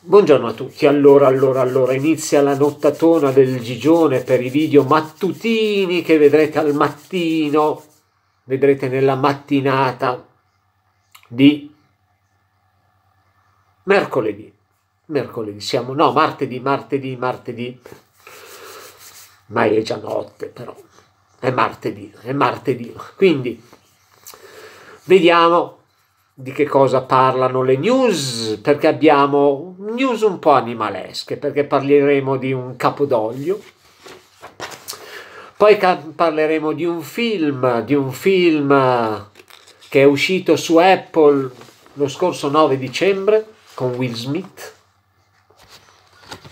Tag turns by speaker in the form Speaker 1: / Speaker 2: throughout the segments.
Speaker 1: Buongiorno a tutti, allora allora allora inizia la nottatona del Gigione per i video mattutini che vedrete al mattino, vedrete nella mattinata di mercoledì, mercoledì siamo, no martedì, martedì, martedì, ma è già notte però, è martedì, è martedì, quindi vediamo di che cosa parlano le news, perché abbiamo news un po' animalesche, perché parleremo di un capodoglio, poi parleremo di un film, di un film eh, che è uscito su Apple lo scorso 9 dicembre con Will Smith.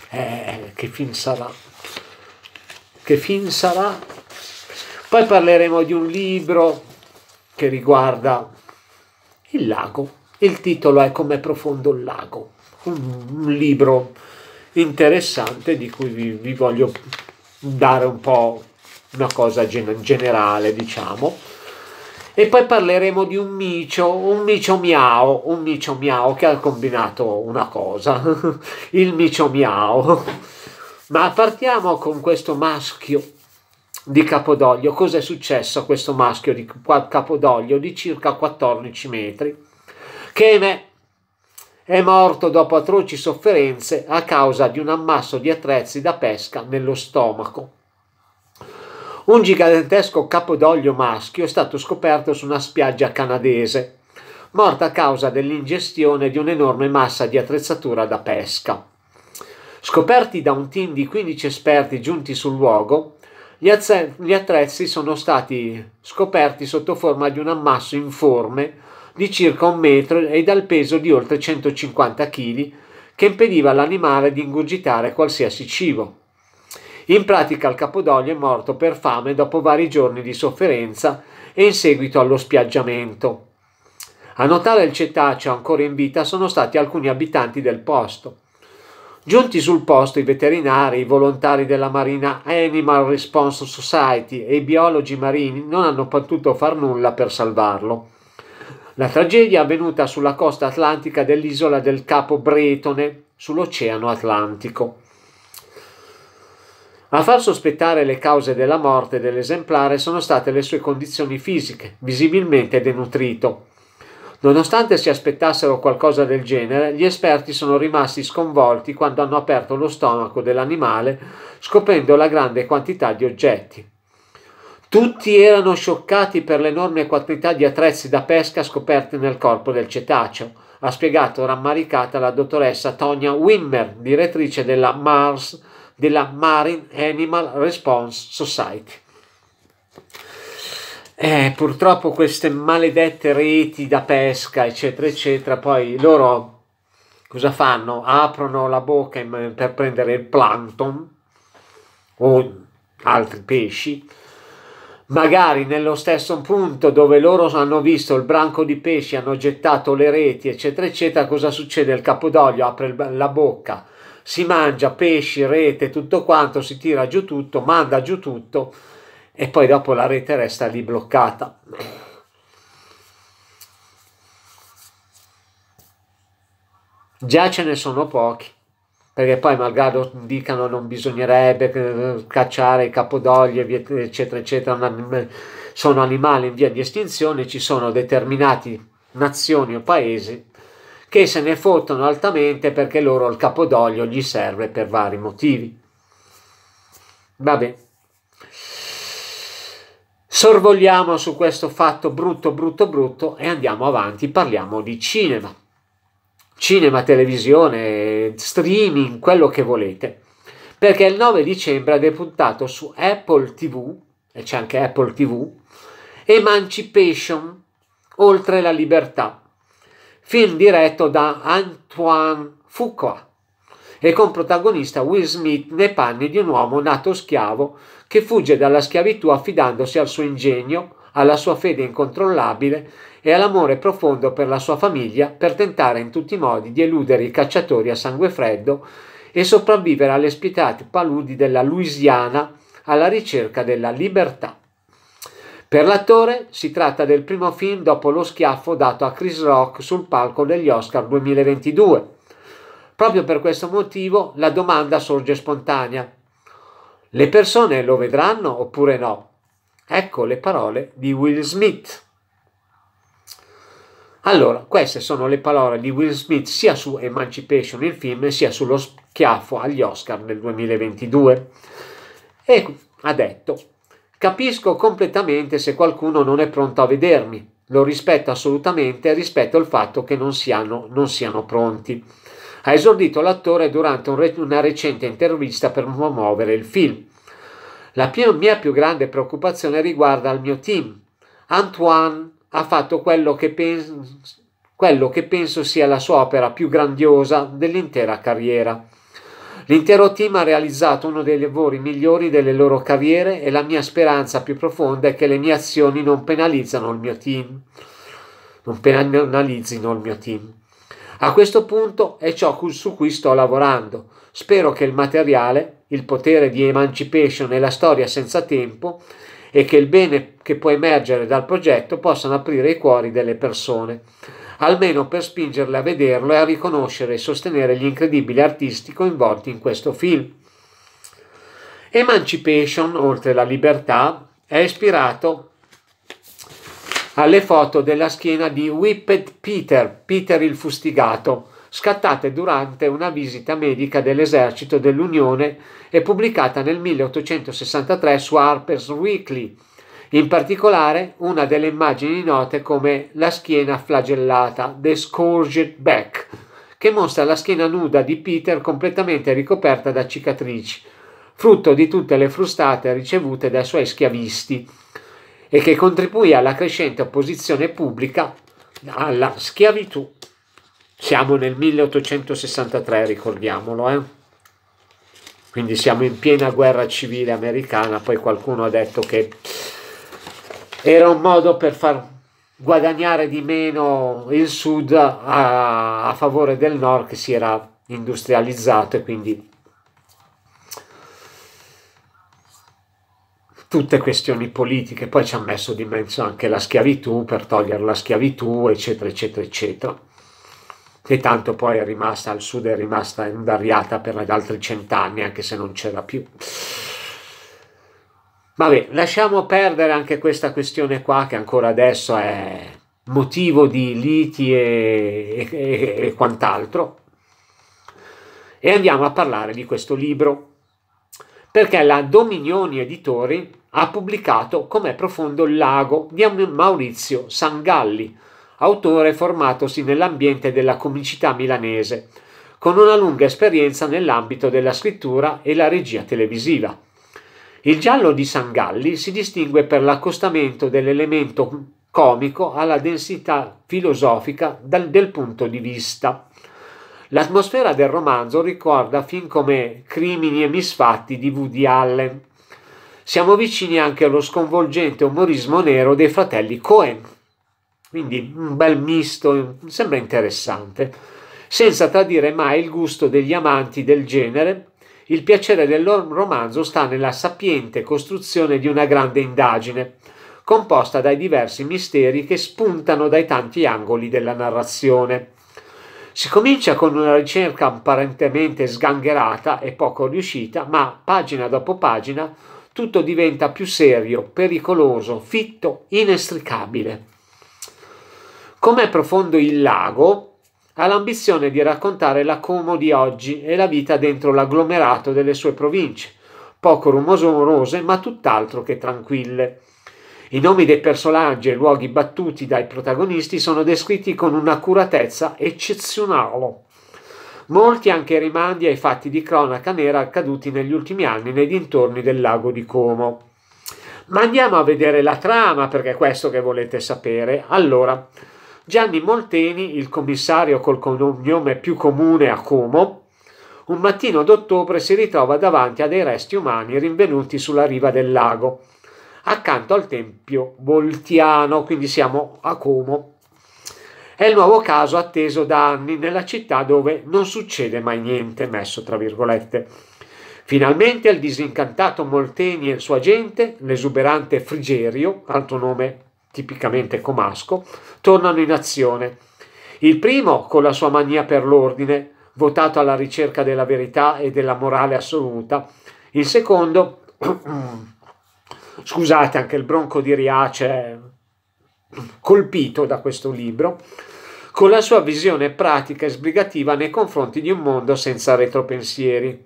Speaker 1: Eh, che film sarà? Che film sarà? Poi parleremo di un libro che riguarda il lago. Il titolo è Com'è profondo il lago. Un, libro interessante di cui vi, vi, voglio dare un po' una cosa gen- generale, diciamo. E poi parleremo di un micio, un micio miao, un micio miao che ha combinato una cosa, il micio miao. Ma partiamo con questo maschio di Capodoglio. Cos'è successo a questo maschio di Capodoglio di circa 14 metri? Che ahimè è morto dopo atroci sofferenze a causa di un ammasso di attrezzi da pesca nello stomaco. Un gigantesco capodoglio maschio è stato scoperto su una spiaggia canadese, morta a causa dell'ingestione di un'enorme massa di attrezzatura da pesca. Scoperti da un team di 15 esperti giunti sul luogo, gli, azze- gli attrezzi sono stati scoperti sotto forma di un ammasso informe di circa un metro e dal peso di oltre 150 kg che impediva all'animale di ingurgitare qualsiasi cibo. In pratica il capodoglio è morto per fame dopo vari giorni di sofferenza e in seguito allo spiaggiamento. A notare il cetaceo ancora in vita sono stati alcuni abitanti del posto. Giunti sul posto i veterinari, i volontari della Marina Animal Response Society e i biologi marini non hanno potuto far nulla per salvarlo. La tragedia è avvenuta sulla costa atlantica dell'isola del Capo Bretone, sull'Oceano Atlantico. A far sospettare le cause della morte dell'esemplare sono state le sue condizioni fisiche, visibilmente denutrito. Nonostante si aspettassero qualcosa del genere, gli esperti sono rimasti sconvolti quando hanno aperto lo stomaco dell'animale scoprendo la grande quantità di oggetti. Tutti erano scioccati per l'enorme quantità di attrezzi da pesca scoperti nel corpo del cetaceo, ha spiegato rammaricata la dottoressa Tonia Wimmer, direttrice della MARS, della Marine Animal Response Society. Eh, purtroppo queste maledette reti da pesca, eccetera, eccetera, poi loro cosa fanno? Aprono la bocca per prendere il plankton o altri pesci, magari nello stesso punto dove loro hanno visto il branco di pesci, hanno gettato le reti, eccetera, eccetera, cosa succede? Il capodoglio apre la bocca, si mangia pesci, rete, tutto quanto, si tira giù tutto, manda giù tutto e poi dopo la rete resta lì bloccata. Già ce ne sono pochi, perché poi malgrado dicano non bisognerebbe cacciare i capodogli, eccetera, eccetera, sono animali in via di estinzione, ci sono determinati nazioni o paesi che se ne fottono altamente perché loro il capodoglio gli serve per vari motivi. Va bene sorvoliamo su questo fatto brutto, brutto, brutto e andiamo avanti, parliamo di cinema. Cinema, televisione, streaming, quello che volete. Perché il 9 dicembre ha debuttato su Apple TV, e c'è anche Apple TV, Emancipation, oltre la libertà, film diretto da Antoine Foucault e con protagonista Will Smith nei panni di un uomo nato schiavo che fugge dalla schiavitù affidandosi al suo ingegno, alla sua fede incontrollabile e all'amore profondo per la sua famiglia per tentare in tutti i modi di eludere i cacciatori a sangue freddo e sopravvivere alle spietate paludi della Louisiana alla ricerca della libertà. Per l'attore si tratta del primo film dopo lo schiaffo dato a Chris Rock sul palco degli Oscar 2022 Proprio per questo motivo la domanda sorge spontanea. Le persone lo vedranno oppure no? Ecco le parole di Will Smith. Allora, queste sono le parole di Will Smith sia su Emancipation il film sia sullo schiaffo agli Oscar del 2022. E ha detto: Capisco completamente se qualcuno non è pronto a vedermi. Lo rispetto assolutamente rispetto al fatto che non siano, non siano pronti ha esordito l'attore durante un re- una recente intervista per promuovere il film. La più, mia più grande preoccupazione riguarda il mio team. Antoine ha fatto quello che, pen- quello che penso sia la sua opera più grandiosa dell'intera carriera. L'intero team ha realizzato uno dei lavori migliori delle loro carriere e la mia speranza più profonda è che le mie azioni non penalizzano il mio team. Non penalizzino il mio team. A questo punto è ciò su cui sto lavorando. Spero che il materiale, il potere di Emancipation e la storia senza tempo e che il bene che può emergere dal progetto possano aprire i cuori delle persone, almeno per spingerle a vederlo e a riconoscere e sostenere gli incredibili artisti coinvolti in questo film. Emancipation, oltre alla libertà, è ispirato alle foto della schiena di Whipped Peter, Peter il fustigato, scattate durante una visita medica dell'esercito dell'Unione e pubblicata nel 1863 su Harper's Weekly, in particolare una delle immagini note come la schiena flagellata, The Scourged Back, che mostra la schiena nuda di Peter completamente ricoperta da cicatrici, frutto di tutte le frustate ricevute dai suoi schiavisti e che contribuì alla crescente opposizione pubblica alla schiavitù. Siamo nel 1863, ricordiamolo, eh? quindi siamo in piena guerra civile americana, poi qualcuno ha detto che era un modo per far guadagnare di meno il sud a, a favore del nord che si era industrializzato e quindi tutte questioni politiche, poi ci ha messo di mezzo anche la schiavitù per togliere la schiavitù, eccetera, eccetera, eccetera, che tanto poi è rimasta al sud, è rimasta invariata per gli altri cent'anni, anche se non c'era più. Vabbè, lasciamo perdere anche questa questione qua che ancora adesso è motivo di liti e, e, e quant'altro. E andiamo a parlare di questo libro perché la Dominioni Editori ha pubblicato Com'è profondo il lago di Maurizio Sangalli, autore formatosi nell'ambiente della comicità milanese, con una lunga esperienza nell'ambito della scrittura e la regia televisiva. Il giallo di Sangalli si distingue per l'accostamento dell'elemento comico alla densità filosofica del punto di vista. L'atmosfera del romanzo ricorda fin come Crimini e misfatti di Woody Allen. Siamo vicini anche allo sconvolgente umorismo nero dei fratelli Cohen. Quindi un bel misto, sembra interessante, senza tradire mai il gusto degli amanti del genere il piacere del romanzo sta nella sapiente costruzione di una grande indagine, composta dai diversi misteri che spuntano dai tanti angoli della narrazione. Si comincia con una ricerca apparentemente sgangherata e poco riuscita, ma pagina dopo pagina tutto diventa più serio, pericoloso, fitto, inestricabile. Com'è profondo il lago, ha l'ambizione di raccontare la Como di oggi e la vita dentro l'agglomerato delle sue province, poco rumorose ma tutt'altro che tranquille. I nomi dei personaggi e luoghi battuti dai protagonisti sono descritti con un'accuratezza eccezionale. Molti anche rimandi ai fatti di cronaca nera accaduti negli ultimi anni nei dintorni del lago di Como. Ma andiamo a vedere la trama perché è questo che volete sapere. Allora, Gianni Molteni, il commissario col cognome più comune a Como, un mattino d'ottobre si ritrova davanti a dei resti umani rinvenuti sulla riva del lago accanto al Tempio Voltiano, quindi siamo a Como. È il nuovo caso atteso da anni nella città dove non succede mai niente, messo tra virgolette. Finalmente il disincantato Molteni e il suo agente, l'esuberante Frigerio, altro nome tipicamente comasco, tornano in azione. Il primo con la sua mania per l'ordine, votato alla ricerca della verità e della morale assoluta. Il secondo Scusate, anche il Bronco di Riace è cioè, colpito da questo libro, con la sua visione pratica e sbrigativa nei confronti di un mondo senza retropensieri.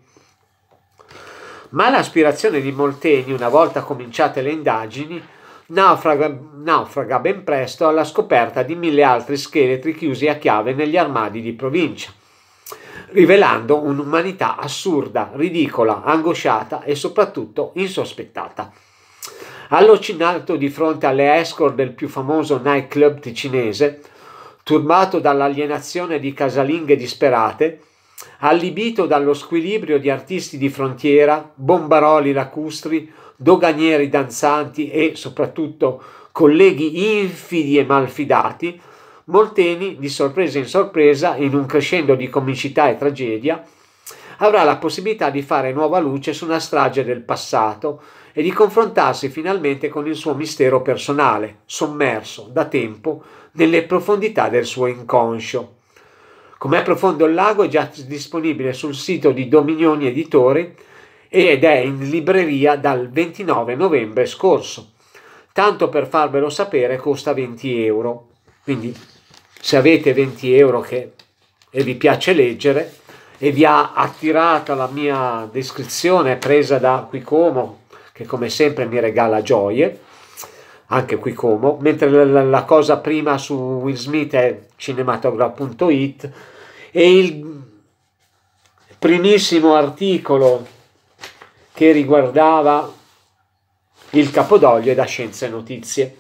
Speaker 1: Ma l'aspirazione di Molteni, una volta cominciate le indagini, naufraga, naufraga ben presto alla scoperta di mille altri scheletri chiusi a chiave negli armadi di provincia rivelando un'umanità assurda, ridicola, angosciata e soprattutto insospettata. Allucinato di fronte alle escort del più famoso nightclub ticinese, turbato dall'alienazione di casalinghe disperate, allibito dallo squilibrio di artisti di frontiera, bombaroli lacustri, doganieri danzanti e soprattutto colleghi infidi e malfidati, Molteni, di sorpresa in sorpresa, in un crescendo di comicità e tragedia, avrà la possibilità di fare nuova luce su una strage del passato e di confrontarsi finalmente con il suo mistero personale, sommerso da tempo nelle profondità del suo inconscio. Com'è profondo il lago è già disponibile sul sito di Dominioni Editori ed è in libreria dal 29 novembre scorso. Tanto per farvelo sapere costa 20 euro. Quindi se avete 20 euro che, e vi piace leggere, e vi ha attirata la mia descrizione presa da Quicomo, che come sempre mi regala gioie, anche Quicomo, mentre la, la cosa prima su Will Smith è cinematograph.it e il primissimo articolo che riguardava il capodoglio da Scienze Notizie.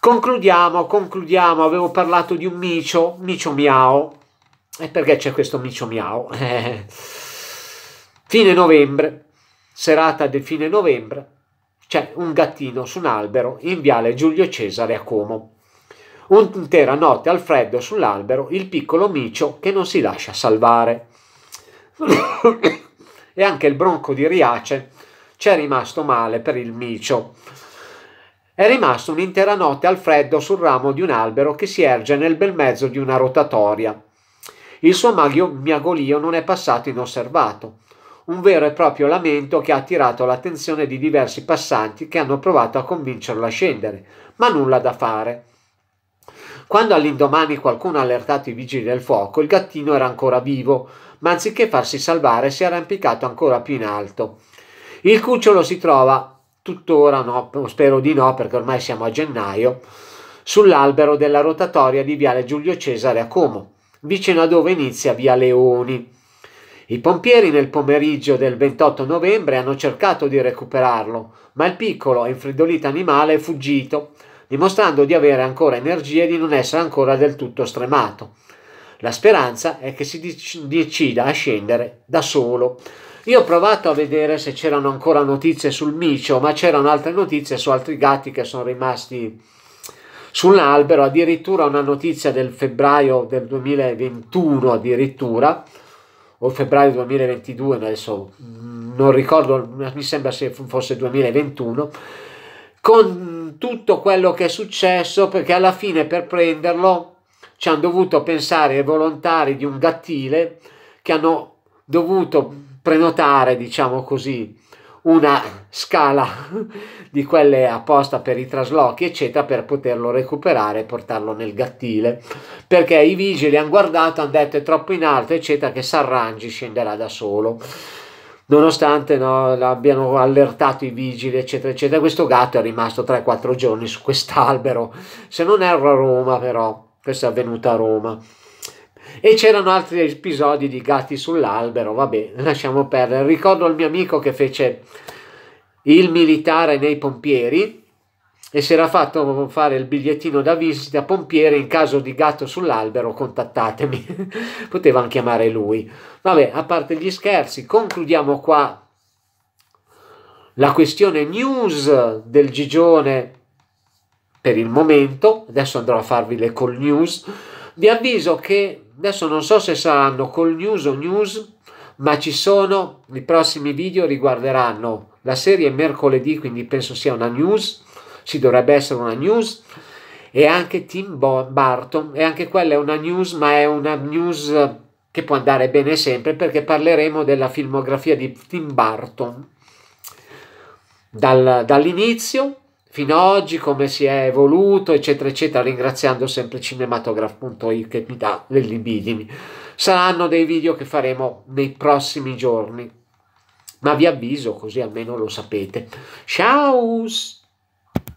Speaker 1: Concludiamo, concludiamo, avevo parlato di un micio, micio miao, e perché c'è questo micio miau? fine novembre, serata del fine novembre, c'è un gattino su un albero in viale Giulio Cesare a Como. Un'intera notte al freddo sull'albero il piccolo micio che non si lascia salvare. e anche il bronco di Riace c'è rimasto male per il micio. È rimasto un'intera notte al freddo sul ramo di un albero che si erge nel bel mezzo di una rotatoria il suo maglio miagolio non è passato inosservato, un vero e proprio lamento che ha attirato l'attenzione di diversi passanti che hanno provato a convincerlo a scendere, ma nulla da fare. Quando all'indomani qualcuno ha allertato i vigili del fuoco, il gattino era ancora vivo, ma anziché farsi salvare si è arrampicato ancora più in alto. Il cucciolo si trova tuttora no, spero di no perché ormai siamo a gennaio, sull'albero della rotatoria di Viale Giulio Cesare a Como vicino a dove inizia via Leoni. I pompieri nel pomeriggio del 28 novembre hanno cercato di recuperarlo, ma il piccolo e infreddolito animale è fuggito, dimostrando di avere ancora energie e di non essere ancora del tutto stremato. La speranza è che si decida a scendere da solo. Io ho provato a vedere se c'erano ancora notizie sul micio, ma c'erano altre notizie su altri gatti che sono rimasti sull'albero, addirittura una notizia del febbraio del 2021 addirittura, o febbraio 2022, adesso non ricordo, mi sembra se fosse 2021, con tutto quello che è successo perché alla fine per prenderlo ci hanno dovuto pensare i volontari di un gattile che hanno dovuto prenotare, diciamo così, una scala di quelle apposta per i traslochi eccetera per poterlo recuperare e portarlo nel gattile perché i vigili hanno guardato hanno detto è troppo in alto eccetera che s'arrangi scenderà da solo nonostante no, abbiano allertato i vigili, eccetera, eccetera. Questo gatto è rimasto 3-4 giorni su quest'albero, se non erro a Roma però, questo è avvenuto a Roma. E c'erano altri episodi di gatti sull'albero, vabbè, lasciamo perdere. Ricordo il mio amico che fece il militare nei pompieri e si era fatto fare il bigliettino da visita pompiere in caso di gatto sull'albero contattatemi potevano chiamare lui vabbè a parte gli scherzi concludiamo qua la questione news del gigione per il momento adesso andrò a farvi le call news vi avviso che adesso non so se saranno col news o news, ma ci sono, i prossimi video riguarderanno la serie mercoledì, quindi penso sia una news, ci dovrebbe essere una news, e anche Tim Barton, e anche quella è una news, ma è una news che può andare bene sempre perché parleremo della filmografia di Tim Barton dal, dall'inizio fino ad oggi, come si è evoluto, eccetera, eccetera, ringraziando sempre cinematograph.it che mi dà le libidini. Saranno dei video che faremo nei prossimi giorni, ma vi avviso così almeno lo sapete. Ciao!